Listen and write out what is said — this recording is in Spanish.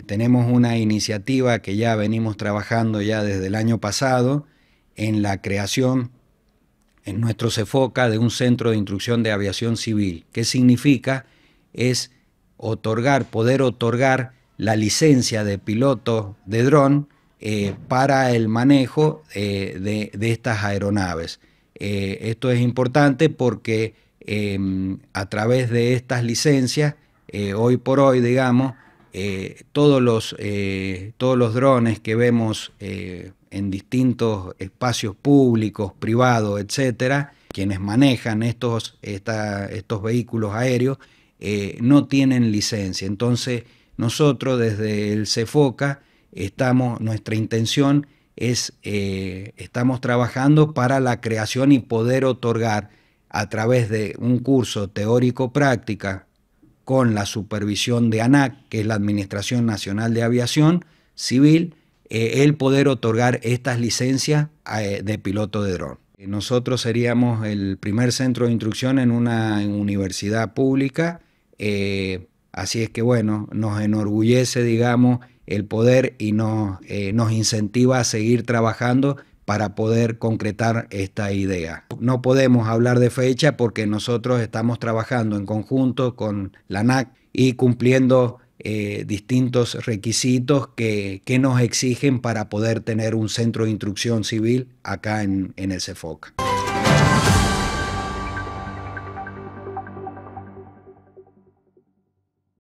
Eh, tenemos una iniciativa que ya venimos trabajando ya desde el año pasado en la creación en nuestro CEFOCA de un centro de instrucción de aviación civil. ¿Qué significa? Es otorgar, poder otorgar la licencia de piloto de dron eh, para el manejo eh, de, estas aeronaves. esto es importante porque em, a través de estas licencias, hoy por hoy, digamos, eh, todos, los, eh, todos los drones que vemos eh, en distintos espacios públicos, privados, etcétera, quienes manejan estos, estos vehículos aéreos, no tienen licencia. Entonces, nosotros desde el CEFOCA, estamos, nuestra intención es, estamos trabajando para la creación y poder otorgar a través de un curso teórico-práctica con la supervisión de ANAC, que es la Administración Nacional de Aviación Civil, eh, el poder otorgar estas licencias eh, de piloto de dron. Nosotros seríamos el primer centro de instrucción en una universidad pública, eh, así es que bueno, nos enorgullece, digamos, el poder y nos, nos incentiva a seguir trabajando para poder concretar esta idea. No podemos hablar de fecha porque nosotros estamos trabajando en conjunto con la NAC y cumpliendo eh, distintos requisitos que, nos exigen para poder tener un centro de instrucción civil acá en, en el